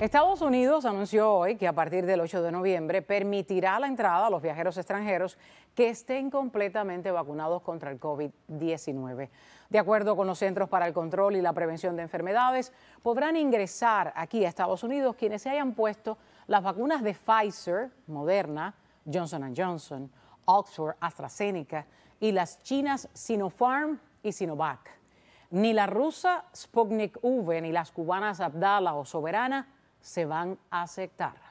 Estados Unidos anunció hoy que a partir del 8 de noviembre permitirá la entrada a los viajeros extranjeros que estén completamente vacunados contra el COVID-19. De acuerdo con los Centros para el Control y la Prevención de Enfermedades, podrán ingresar aquí a Estados Unidos quienes se hayan puesto las vacunas de Pfizer, Moderna, Johnson Johnson, Oxford, AstraZeneca y las chinas Sinopharm y Sinovac. Ni la rusa Sputnik V ni las cubanas Abdala o Soberana se van a aceptar.